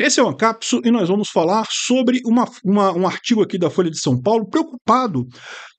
Esse é o Ancapso e nós vamos falar sobre uma, uma, um artigo aqui da Folha de São Paulo preocupado.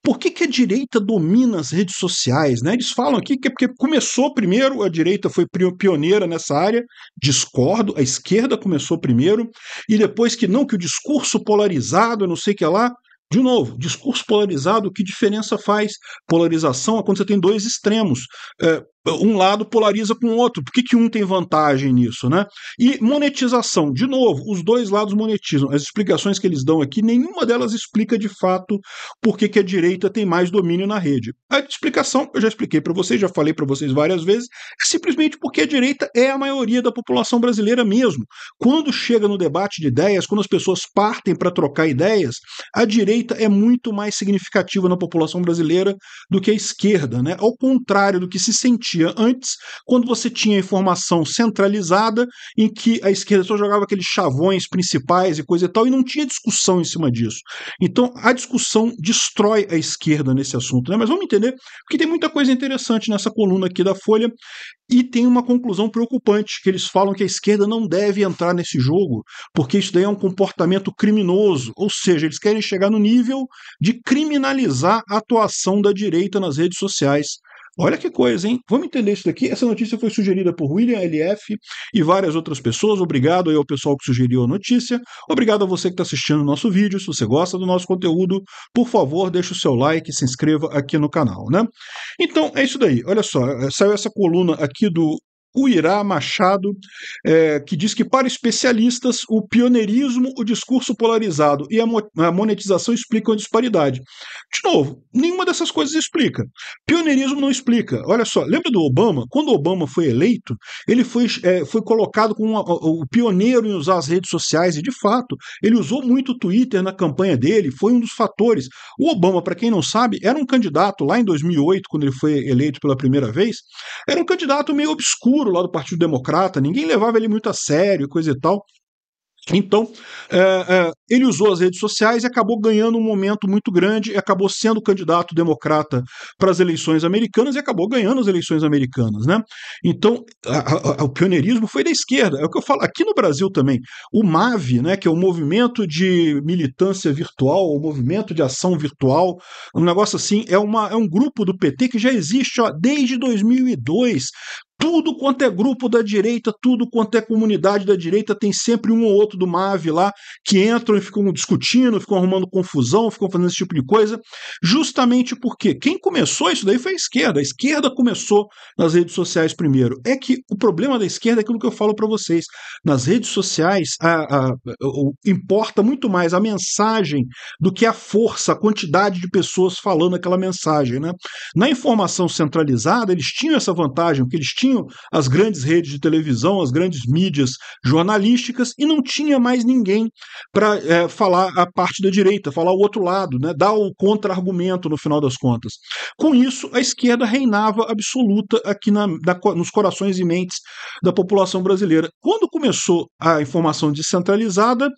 Por que, que a direita domina as redes sociais? Né? Eles falam aqui que é porque começou primeiro, a direita foi pioneira nessa área, discordo, a esquerda começou primeiro, e depois que não, que o discurso polarizado, não sei o que lá, de novo, discurso polarizado, que diferença faz? Polarização é quando você tem dois extremos. É, um lado polariza com o outro. Por que, que um tem vantagem nisso, né? E monetização, de novo, os dois lados monetizam. As explicações que eles dão aqui, nenhuma delas explica de fato por que, que a direita tem mais domínio na rede. A explicação, eu já expliquei para vocês, já falei para vocês várias vezes, é simplesmente porque a direita é a maioria da população brasileira mesmo. Quando chega no debate de ideias, quando as pessoas partem para trocar ideias, a direita é muito mais significativa na população brasileira do que a esquerda, né? Ao contrário do que se sentia existia antes, quando você tinha informação centralizada, em que a esquerda só jogava aqueles chavões principais e coisa e tal, e não tinha discussão em cima disso. Então a discussão destrói a esquerda nesse assunto, né? Mas vamos entender, porque tem muita coisa interessante nessa coluna aqui da Folha, e tem uma conclusão preocupante, que eles falam que a esquerda não deve entrar nesse jogo, porque isso daí é um comportamento criminoso, ou seja, eles querem chegar no nível de criminalizar a atuação da direita nas redes sociais Olha que coisa, hein? Vamos entender isso daqui. Essa notícia foi sugerida por William LF e várias outras pessoas. Obrigado aí ao pessoal que sugeriu a notícia. Obrigado a você que está assistindo o nosso vídeo. Se você gosta do nosso conteúdo, por favor, deixe o seu like e se inscreva aqui no canal, né? Então, é isso daí. Olha só, eh, saiu essa coluna aqui do Uirá Machado, é, que diz que, para especialistas, o pioneirismo, o discurso polarizado e a, mo a monetização explicam a disparidade. De novo, nenhuma dessas coisas explica. Pioneirismo não explica. Olha só, lembra do Obama? Quando Obama foi eleito, ele foi, é, foi colocado como uma, o pioneiro em usar as redes sociais, e de fato, ele usou muito o Twitter na campanha dele, foi um dos fatores. O Obama, para quem não sabe, era um candidato lá em 2008, quando ele foi eleito pela primeira vez, era um candidato meio obscuro duro lá do Partido Democrata, ninguém levava ele muito a sério, coisa e tal. Então, é, é, ele usou as redes sociais e acabou ganhando um momento muito grande, acabou sendo candidato democrata para as eleições americanas e acabou ganhando as eleições americanas. Né? Então, a, a, o pioneirismo foi da esquerda. É o que eu falo aqui no Brasil também. O MAV, né, que é o Movimento de Militância Virtual, o Movimento de Ação Virtual, um negócio assim, é, uma, é um grupo do PT que já existe ó, desde 2002, tudo quanto é grupo da direita, tudo quanto é comunidade da direita, tem sempre um ou outro do MAV lá que entram e ficam discutindo, ficam arrumando confusão, ficam fazendo esse tipo de coisa, justamente porque quem começou isso daí foi a esquerda. A esquerda começou nas redes sociais primeiro. É que o problema da esquerda é aquilo que eu falo para vocês. Nas redes sociais a, a, a, importa muito mais a mensagem do que a força, a quantidade de pessoas falando aquela mensagem. Né? Na informação centralizada, eles tinham essa vantagem, porque eles tinham tinham as grandes redes de televisão, as grandes mídias jornalísticas, e não tinha mais ninguém para é, falar a parte da direita, falar o outro lado, né, dar o contra-argumento no final das contas. Com isso, a esquerda reinava absoluta aqui na, nos corações e mentes da população brasileira. Quando começou a informação descentralizada,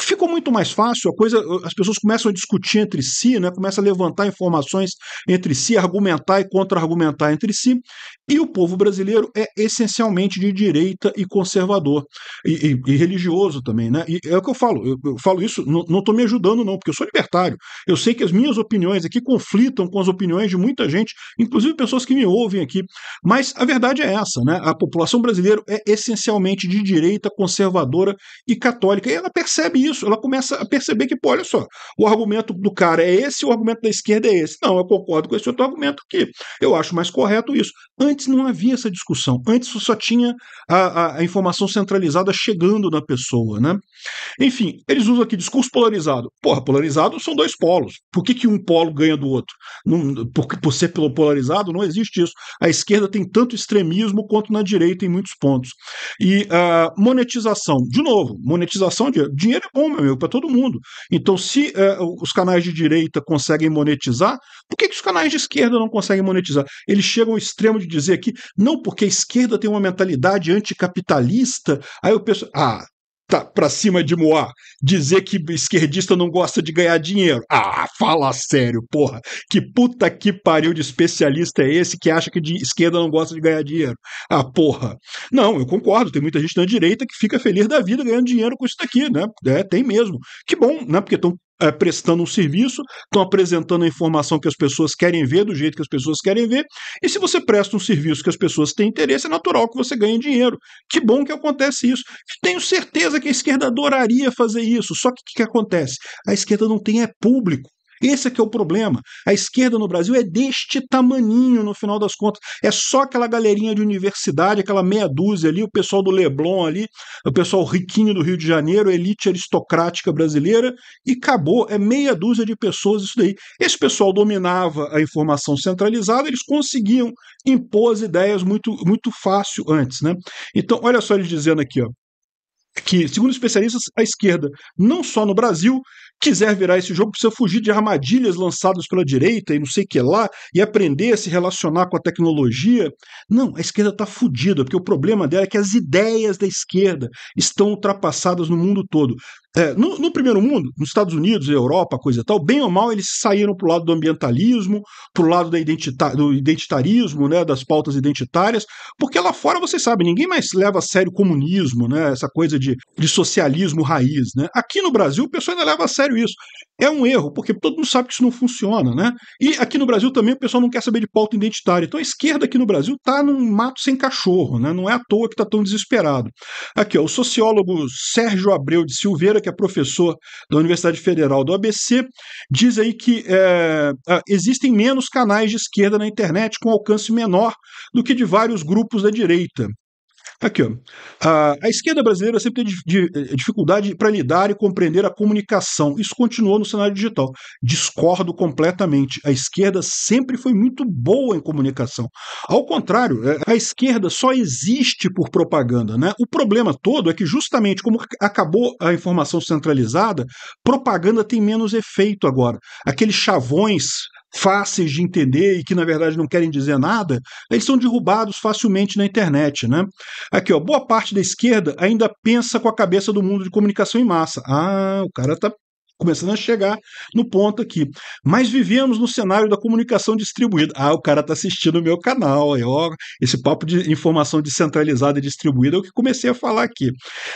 ficou muito mais fácil, a coisa, as pessoas começam a discutir entre si, né, começam a levantar informações entre si, argumentar e contra-argumentar entre si, e o povo brasileiro é essencialmente de direita e conservador, e, e, e religioso também, né? E é o que eu falo, eu, eu falo isso, não estou me ajudando, não, porque eu sou libertário. Eu sei que as minhas opiniões aqui conflitam com as opiniões de muita gente, inclusive pessoas que me ouvem aqui. Mas a verdade é essa, né? A população brasileira é essencialmente de direita, conservadora e católica. E ela percebe isso, ela começa a perceber que, pô, olha só, o argumento do cara é esse, o argumento da esquerda é esse. Não, eu concordo com esse outro argumento aqui. Eu acho mais correto isso Antes não havia essa discussão, antes só tinha a, a, a informação centralizada chegando na pessoa, né? Enfim, eles usam aqui discurso polarizado. Porra, polarizado são dois polos. Por que, que um polo ganha do outro? Não, por, por ser polarizado, não existe isso. A esquerda tem tanto extremismo quanto na direita em muitos pontos. E a uh, monetização, de novo, monetização de dinheiro é bom, meu amigo, para todo mundo. Então, se uh, os canais de direita conseguem monetizar, por que, que os canais de esquerda não conseguem monetizar? Eles chegam ao extremo de dizer dizer aqui, não porque a esquerda tem uma mentalidade anticapitalista, aí eu penso, ah, tá para cima de Moá, dizer que esquerdista não gosta de ganhar dinheiro. Ah, fala sério, porra. Que puta que pariu de especialista é esse que acha que de esquerda não gosta de ganhar dinheiro? Ah, porra. Não, eu concordo, tem muita gente na direita que fica feliz da vida ganhando dinheiro com isso daqui, né? É, tem mesmo. Que bom, né? Porque estão é, prestando um serviço, estão apresentando a informação que as pessoas querem ver, do jeito que as pessoas querem ver. E se você presta um serviço que as pessoas têm interesse, é natural que você ganhe dinheiro. Que bom que acontece isso. Tenho certeza que a esquerda adoraria fazer isso. Só que o que, que acontece? A esquerda não tem é público. Esse é que é o problema. A esquerda no Brasil é deste tamaninho, no final das contas. É só aquela galerinha de universidade, aquela meia dúzia ali, o pessoal do Leblon ali, o pessoal riquinho do Rio de Janeiro, elite aristocrática brasileira, e acabou. É meia dúzia de pessoas isso daí. Esse pessoal dominava a informação centralizada, eles conseguiam impor as ideias muito, muito fácil antes, né? Então, olha só ele dizendo aqui, ó que, segundo especialistas, a esquerda, não só no Brasil, quiser virar esse jogo, precisa fugir de armadilhas lançadas pela direita e não sei o que lá, e aprender a se relacionar com a tecnologia. Não, a esquerda está fodida porque o problema dela é que as ideias da esquerda estão ultrapassadas no mundo todo. É, no, no, primeiro mundo, nos Estados Unidos, Europa, coisa e tal, bem ou mal, eles saíram para o lado do ambientalismo, para o lado da identita do identitarismo, né, das pautas identitárias, porque lá fora, você sabe, ninguém mais leva a sério comunismo, né, essa coisa de, de socialismo raiz. Né. Aqui no Brasil, o pessoal ainda leva a sério isso. É um erro, porque todo mundo sabe que isso não funciona. Né? E aqui no Brasil também o pessoal não quer saber de pauta identitária. Então a esquerda aqui no Brasil está num mato sem cachorro, né? não é à toa que está tão desesperado. Aqui, ó, o sociólogo Sérgio Abreu de Silveira, que é professor da Universidade Federal do ABC, diz aí que é, ah, existem menos canais de esquerda na internet com alcance menor do que de vários grupos da direita. Tá aqui, ó. A, ah, a esquerda brasileira sempre teve eh, dificuldade para lidar e compreender a comunicação. Isso continuou no cenário digital. Discordo completamente. A esquerda sempre foi muito boa em comunicação. Ao contrário, é, a esquerda só existe por propaganda. Né? O problema todo é que, justamente como acabou a informação centralizada, propaganda tem menos efeito agora. Aqueles chavões fáceis de entender e que na verdade não querem dizer nada, eles são derrubados facilmente na internet, né? Aqui, ó, boa parte da esquerda ainda pensa com a cabeça do mundo de comunicação em massa. Ah, o cara tá começando a chegar no ponto aqui. Mas vivíamos no cenário da comunicação distribuída. Ah, o cara está assistindo o meu canal, aí, ó, esse papo de informação descentralizada e distribuída é o que comecei a falar aqui.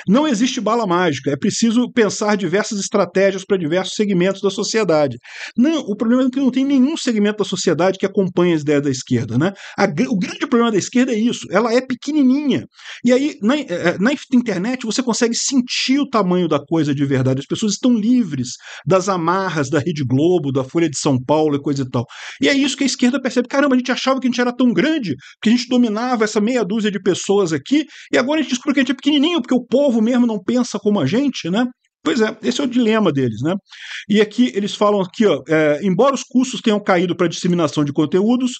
Não existe bala mágica, é preciso pensar diversas estratégias para diversos segmentos da sociedade. Não, o problema é que não tem nenhum segmento da sociedade que acompanhe as ideias da esquerda, né? A, o grande problema da esquerda é isso, ela é pequenininha. E aí, na, eh, na internet, você consegue sentir o tamanho da coisa de verdade, as pessoas estão livres das amarras da Rede Globo, da Folha de São Paulo e coisa e tal. E é isso que a esquerda percebe. Caramba, a gente achava que a gente era tão grande, que a gente dominava essa meia dúzia de pessoas aqui, e agora a gente descobre que a gente é pequenininho, porque o povo mesmo não pensa como a gente, né? Pois é, esse é o dilema deles, né? E aqui eles falam aqui, ó, é, embora os custos tenham caído para disseminação de conteúdos,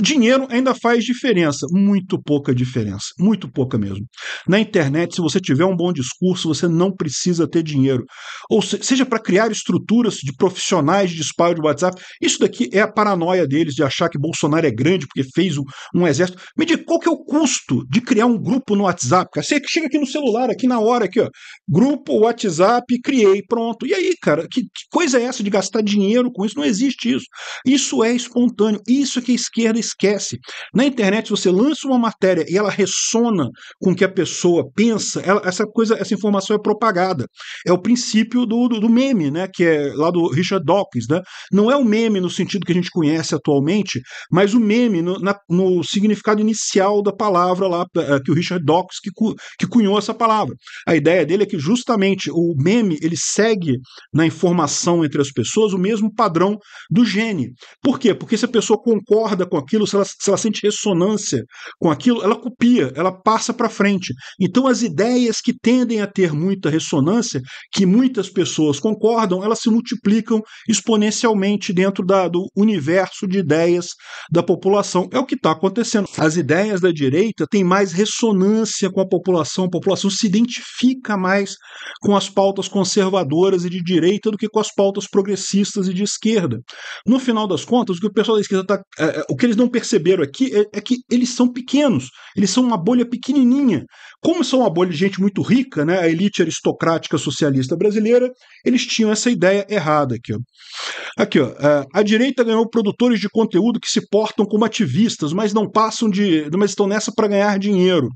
Dinheiro ainda faz diferença, muito pouca diferença, muito pouca mesmo. Na internet, se você tiver um bom discurso, você não precisa ter dinheiro. Ou se, seja para criar estruturas de profissionais de disparo de WhatsApp, isso daqui é a paranoia deles de achar que Bolsonaro é grande porque fez um, um exército. Me diga qual que é o custo de criar um grupo no WhatsApp, cara? Você chega aqui no celular, aqui na hora, aqui, ó. Grupo, WhatsApp, criei, pronto. E aí, cara, que, que coisa é essa de gastar dinheiro com isso? Não existe isso. Isso é espontâneo. Isso é que a esquerda esquece. Na internet, você lança uma matéria e ela ressona com o que a pessoa pensa, ela, essa coisa, essa informação é propagada. É o princípio do, do, do, meme, né? Que é lá do Richard Dawkins, né? Não é o meme no sentido que a gente conhece atualmente, mas o meme no, na, no significado inicial da palavra lá, eh, que o Richard Dawkins que, que cunhou essa palavra. A ideia dele é que justamente o meme ele segue na informação entre as pessoas o mesmo padrão do gene. Por quê? Porque se a pessoa concorda com aquilo, se ela, se ela sente ressonância com aquilo, ela copia, ela passa para frente. Então, as ideias que tendem a ter muita ressonância, que muitas pessoas concordam, elas se multiplicam exponencialmente dentro da, do universo de ideias da população. É o que está acontecendo. As ideias da direita têm mais ressonância com a população, a população se identifica mais com as pautas conservadoras e de direita do que com as pautas progressistas e de esquerda. No final das contas, o que o pessoal da esquerda está. É, é, o que eles não perceberam aqui é, é, que eles são pequenos, eles são uma bolha pequenininha. Como são uma bolha de gente muito rica, né, a elite aristocrática socialista brasileira, eles tinham essa ideia errada aqui. Ó. Aqui, ó, é, a direita ganhou produtores de conteúdo que se portam como ativistas, mas não passam de, mas estão nessa para ganhar dinheiro.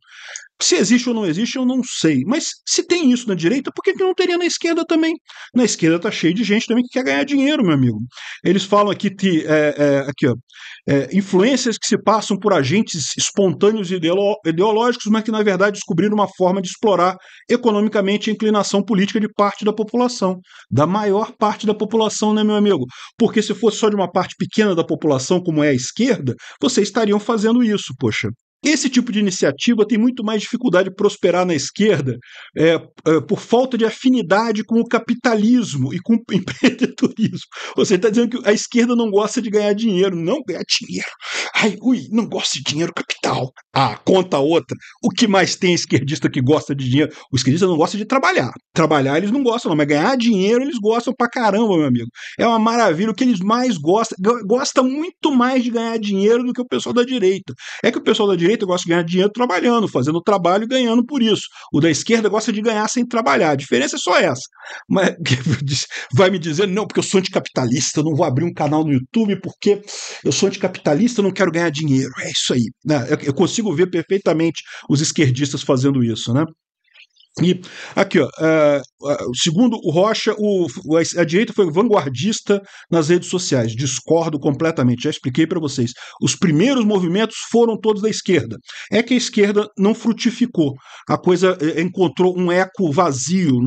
Se existe ou não existe, eu não sei. Mas se tem isso na direita, por que, que não teria na esquerda também? Na esquerda tá cheio de gente também que quer ganhar dinheiro, meu amigo. Eles falam aqui, que, é, é, aqui ó, é, influências que se passam por agentes espontâneos e ideológicos, mas que na verdade descobriram uma forma de explorar economicamente a inclinação política de parte da população, da maior parte da população, né, meu amigo? Porque se fosse só de uma parte pequena da população, como é a esquerda, vocês estariam fazendo isso, poxa. Esse tipo de iniciativa tem muito mais dificuldade de prosperar na esquerda é, é, por falta de afinidade com o capitalismo e com o empreendedorismo. Você está dizendo que a esquerda não gosta de ganhar dinheiro, não ganhar dinheiro. Ai, ui, não gosta de dinheiro capital. Ah, conta outra. O que mais tem esquerdista que gosta de dinheiro? O esquerdista não gosta de trabalhar. Trabalhar eles não gostam, não, mas ganhar dinheiro eles gostam pra caramba, meu amigo. É uma maravilha. O que eles mais gostam, gosta muito mais de ganhar dinheiro do que o pessoal da direita. É que o pessoal da direita direita gosta de ganhar dinheiro trabalhando, fazendo trabalho e ganhando por isso. O da esquerda gosta de ganhar sem trabalhar. A diferença é só essa. Mas vai me dizer, não, porque eu sou anticapitalista, eu não vou abrir um canal no YouTube porque eu sou anticapitalista, eu não quero ganhar dinheiro. É isso aí. Né? Eu consigo ver perfeitamente os esquerdistas fazendo isso, né? E aqui, ó, eh, ah, segundo o Rocha, o, a direita foi vanguardista nas redes sociais. Discordo completamente, já expliquei para vocês. Os primeiros movimentos foram todos da esquerda. É que a esquerda não frutificou. A coisa eh, encontrou um eco vazio.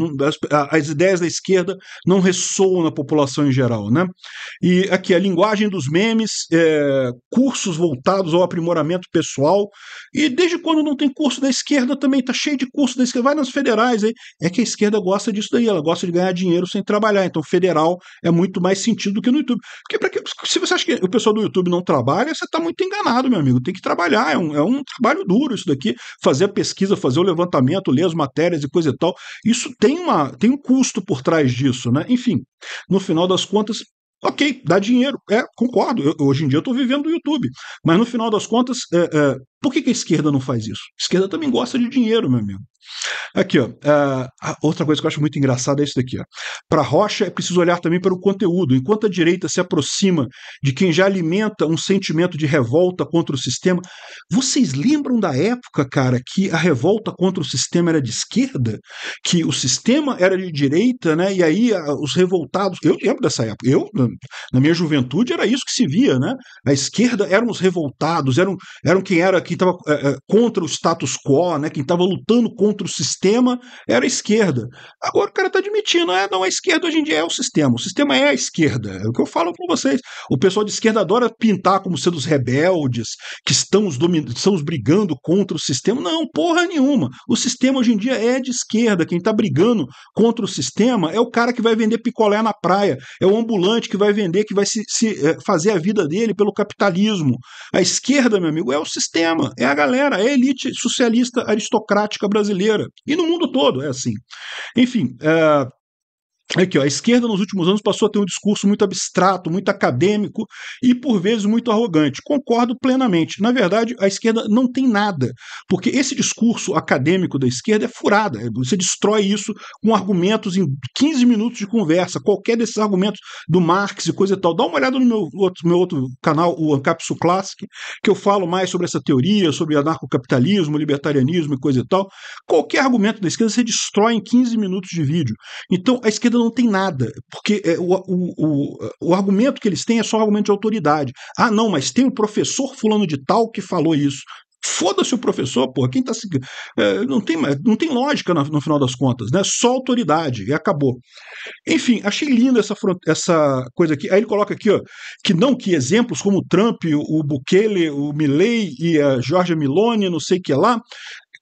as, ideias da esquerda não ressoam na população em geral. Né? E aqui, a linguagem dos memes, é, cursos voltados ao aprimoramento pessoal. E desde quando não tem curso da esquerda também, está cheio de curso da esquerda. Vai nas federais aí. É que a esquerda gosta gosta disso daí, ela gosta de ganhar dinheiro sem trabalhar. Então, federal é muito mais sentido do que no YouTube. Porque que, se você acha que o pessoal do YouTube não trabalha, você está muito enganado, meu amigo. Tem que trabalhar, é um, é um trabalho duro isso daqui. Fazer a pesquisa, fazer o levantamento, ler as matérias e coisa e tal. Isso tem, uma, tem um custo por trás disso, né? Enfim, no final das contas, Ok, dá dinheiro. É, concordo. Eu, hoje em dia eu estou vivendo do YouTube. Mas no final das contas, é, é, por que, que, a esquerda não faz isso? A esquerda também gosta de dinheiro, meu amigo. Aqui, ó. Uh, outra coisa que eu acho muito engraçada é isso daqui, Para Rocha é preciso olhar também para o conteúdo. Enquanto a direita se aproxima de quem já alimenta um sentimento de revolta contra o sistema, vocês lembram da época, cara, que a revolta contra o sistema era de esquerda, que o sistema era de direita, né? E aí a, os revoltados, eu lembro dessa época. Eu na minha juventude era isso que se via, né? A esquerda eram os revoltados, eram eram quem era quem estava é, é, contra o status quo, né? Quem estava lutando contra o sistema sistema era a esquerda. Agora o cara está admitindo, é, não, a esquerda hoje em dia é o sistema, o sistema é a esquerda. É o que eu falo com vocês. O pessoal de esquerda adora pintar como sendo os rebeldes, que estamos brigando contra o sistema. Não, porra nenhuma. O sistema hoje em dia é de esquerda. Quem está brigando contra o sistema é o cara que vai vender picolé na praia, é o ambulante que vai vender, que vai se, se eh, fazer a vida dele pelo capitalismo. A esquerda, meu amigo, é o sistema, é a galera, é a elite socialista aristocrática brasileira. E no mundo todo é assim. Enfim, eh, Aqui, ó, a esquerda nos últimos anos passou a ter um discurso muito abstrato, muito acadêmico e, por vezes, muito arrogante. Concordo plenamente. Na verdade, a esquerda não tem nada, porque esse discurso acadêmico da esquerda é furada. É, você destrói isso com argumentos em 15 minutos de conversa. Qualquer desses argumentos do Marx e coisa e tal. Dá uma olhada no meu outro, meu outro canal, o Ancapsu Classic, que eu falo mais sobre essa teoria, sobre anarcocapitalismo, libertarianismo e coisa e tal. Qualquer argumento da esquerda você destrói em 15 minutos de vídeo. Então, a esquerda não tem nada, porque é, o, o, o, o argumento que eles têm é só um argumento de autoridade. Ah, não, mas tem o professor fulano de tal que falou isso. Foda-se o professor, porra, quem tá se. É, não, tem, não tem lógica no, no, final das contas, né? Só autoridade e acabou. Enfim, achei lindo essa, essa coisa aqui. Aí ele coloca aqui, ó, que não que exemplos como o Trump, o Bukele, o Milley e a Georgia Milone, não sei o que lá,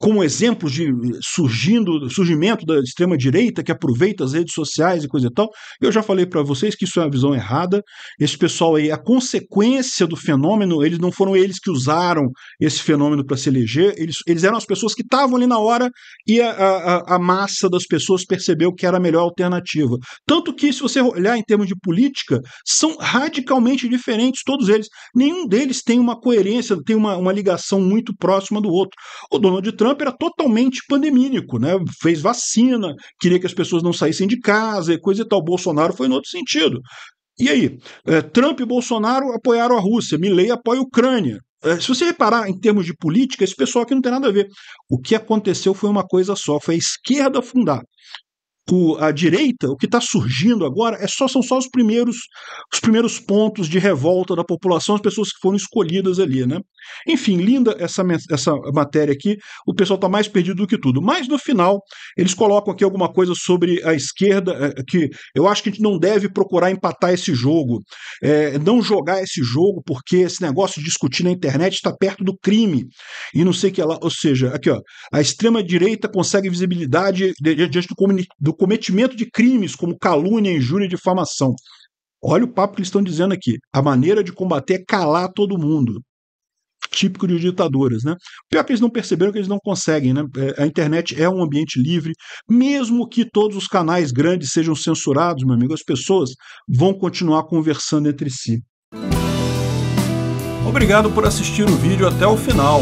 como exemplos de eh, surgindo, surgimento da extrema-direita que aproveita as redes sociais e coisa e tal. Eu já falei para vocês que isso é uma visão errada. Esse pessoal aí, a consequência do fenômeno, eles não foram eles que usaram esse fenômeno para se eleger, eles, eles eram as pessoas que estavam ali na hora e a, a, a massa das pessoas percebeu que era a melhor alternativa. Tanto que, se você olhar em termos de política, são radicalmente diferentes todos eles. Nenhum deles tem uma coerência, tem uma, uma ligação muito próxima do outro. O Donald Trump Trump era totalmente pandemínico, né? fez vacina, queria que as pessoas não saíssem de casa e coisa e tal. Bolsonaro foi no outro sentido. E aí, é, Trump e Bolsonaro apoiaram a Rússia, Milley apoia a Ucrânia. É, se você reparar em termos de política, esse pessoal aqui não tem nada a ver. O que aconteceu foi uma coisa só, foi a esquerda fundar o, a direita, o que está surgindo agora é só, são só os primeiros, os primeiros pontos de revolta da população, as pessoas que foram escolhidas ali, né? Enfim, linda essa, essa matéria aqui, o pessoal está mais perdido do que tudo. Mas no final, eles colocam aqui alguma coisa sobre a esquerda, é, é, que eu acho que a gente não deve procurar empatar esse jogo, é, não jogar esse jogo, porque esse negócio de discutir na internet está perto do crime. E não sei o que lá. Ou seja, aqui ó, a extrema direita consegue visibilidade diante do, do cometimento de crimes como calúnia, injúria e difamação. Olha o papo que eles estão dizendo aqui. A maneira de combater é calar todo mundo. Típico de ditaduras, né? Pior que eles não perceberam que eles não conseguem, né? É, a internet é um ambiente livre, mesmo que todos os canais grandes sejam censurados, meu amigo, as pessoas vão continuar conversando entre si. Obrigado por assistir o vídeo até o final.